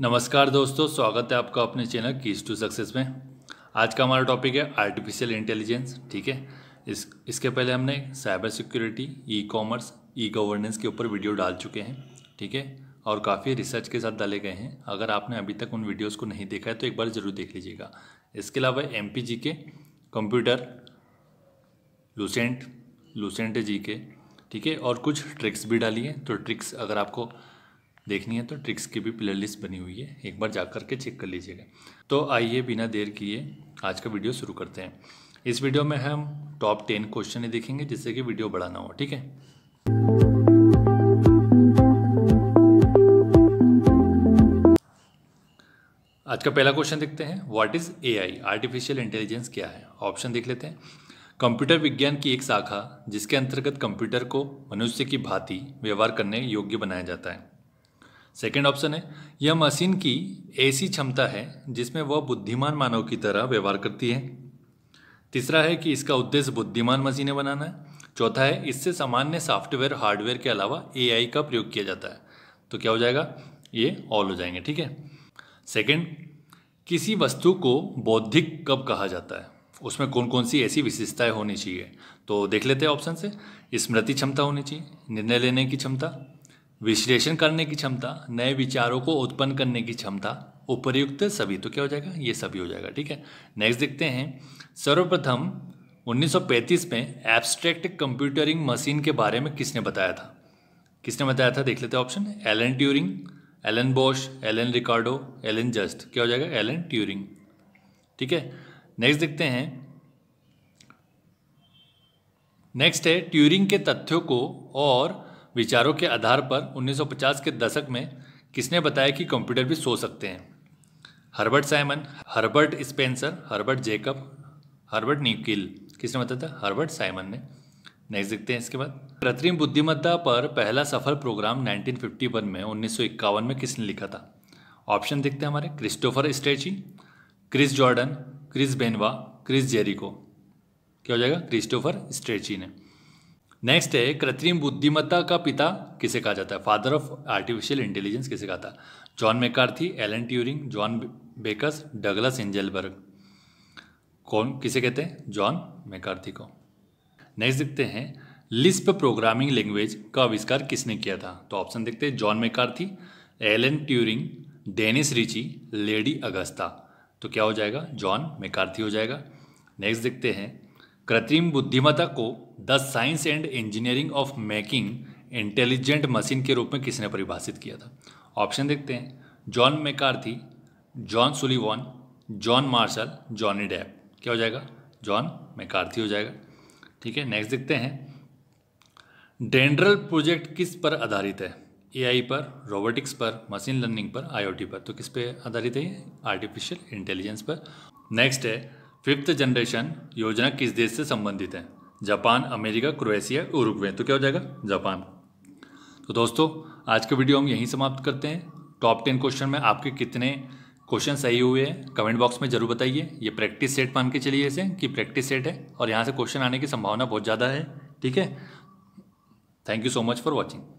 नमस्कार दोस्तों स्वागत है आपका अपने चैनल कीज टू सक्सेस में आज का हमारा टॉपिक है आर्टिफिशियल इंटेलिजेंस ठीक है इस इसके पहले हमने cyber security E commerce E governance के ऊपर वीडियो डाल चुके हैं ठीक है और काफ़ी रिसर्च के साथ डाले गए हैं अगर आपने अभी तक उन वीडियोज़ को नहीं देखा है तो एक बार ज़रूर देख लीजिएगा इसके अलावा एम के कंप्यूटर लूसेंट लूसेंट जी के ठीक है और कुछ ट्रिक्स भी डाली हैं तो ट्रिक्स अगर आपको देखनी है तो ट्रिक्स की भी प्ले लिस्ट बनी हुई है एक बार जा करके चेक कर लीजिएगा तो आइए बिना देर किए आज का वीडियो शुरू करते हैं इस वीडियो में हम टॉप टेन क्वेश्चन ही देखेंगे जिससे कि वीडियो बढ़ाना हो ठीक है आज का पहला क्वेश्चन देखते हैं what is AI artificial intelligence क्या है ऑप्शन देख लेते हैं कंप्यूटर विज्ञान की एक शाखा जिसके अंतर्गत कंप्यूटर को मनुष्य की भांति व्यवहार करने योग्य बनाया जाता है सेकेंड ऑप्शन है यह मशीन की ऐसी क्षमता है जिसमें वह बुद्धिमान मानव की तरह व्यवहार करती है तीसरा है कि इसका उद्देश्य बुद्धिमान मशीनें बनाना है चौथा है इससे सामान्य सॉफ्टवेयर हार्डवेयर के अलावा एआई का प्रयोग किया जाता है तो क्या हो जाएगा ये ऑल हो जाएंगे ठीक है सेकेंड किसी वस्तु को बौद्धिक कब कहा जाता है उसमें कौन कौन सी ऐसी विशेषताएं होनी चाहिए तो देख लेते हैं ऑप्शन से स्मृति क्षमता होनी चाहिए निर्णय लेने की क्षमता विश्लेषण करने की क्षमता नए विचारों को उत्पन्न करने की क्षमता उपर्युक्त सभी तो क्या हो जाएगा ये सभी हो जाएगा ठीक है नेक्स्ट देखते हैं सर्वप्रथम 1935 में एब्स्ट्रैक्ट कंप्यूटरिंग मशीन के बारे में किसने बताया था किसने बताया था देख लेते option option Alan Turing Alan Bosch Alan Ricardo Alan Just क्या हो जाएगा एलन ट्यूरिंग ठीक है नेक्स्ट देखते हैं नेक्स्ट है ट्यूरिंग के तथ्यों को और विचारों के आधार पर 1950 के दशक में किसने बताया कि कंप्यूटर भी सो सकते हैं Herbert Simon Herbert Spencer Herbert Jacob Herbert Newkill किसने बताया था हर्बर्ट साइमन ने नेक्स्ट देखते हैं इसके बाद कृत्रिम बुद्धिमत्ता पर पहला सफल प्रोग्राम 1951 में उन्नीस में किसने लिखा था ऑप्शन देखते हैं हमारे Christopher Strachey Chris Jordan Chris Benoit Chris Jericho क्या हो जाएगा क्रिस्टोफर स्ट्रेची ने नेक्स्ट है कृत्रिम बुद्धिमत्ता का पिता किसे कहा जाता है फादर ऑफ आर्टिफिशियल इंटेलिजेंस किसे कहा था John McCarthy Alan Turing John Backus Douglas Engelbart कौन किसे कहते हैं जॉन मेकार्थी को नेक्स्ट देखते हैं लिस्प प्रोग्रामिंग लैंग्वेज का आविष्कार किसने किया था तो ऑप्शन देखते हैं John McCarthy Alan Turing Dennis Ritchie Lady Augusta तो क्या हो जाएगा जॉन मेकार्थी हो जाएगा नेक्स्ट देखते हैं कृत्रिम बुद्धिमत्ता को the science and engineering of making intelligent machine के रूप में किसने परिभाषित किया था ऑप्शन देखते हैं John McCarthy John Sullivan John Marshall Johnny Depp क्या हो जाएगा जॉन मेकार्थी हो जाएगा ठीक है नेक्स्ट देखते हैं डेंड्रल प्रोजेक्ट किस पर आधारित है एआई पर रोबोटिक्स पर मशीन लर्निंग पर आईओटी पर तो किस पर आधारित है आर्टिफिशियल इंटेलिजेंस पर नेक्स्ट है फिफ्थ जनरेशन योजना किस देश से संबंधित है जापान अमेरिका क्रोएशिया उरुग्वे तो क्या हो जाएगा जापान तो दोस्तों आज के वीडियो हम यहीं समाप्त करते हैं टॉप टेन क्वेश्चन में आपके कितने क्वेश्चन सही हुए हैं कमेंट बॉक्स में जरूर बताइए ये प्रैक्टिस सेट मान के चलिए इसे कि प्रैक्टिस सेट है और यहाँ से क्वेश्चन आने की संभावना बहुत ज़्यादा है ठीक है thank you so much for watching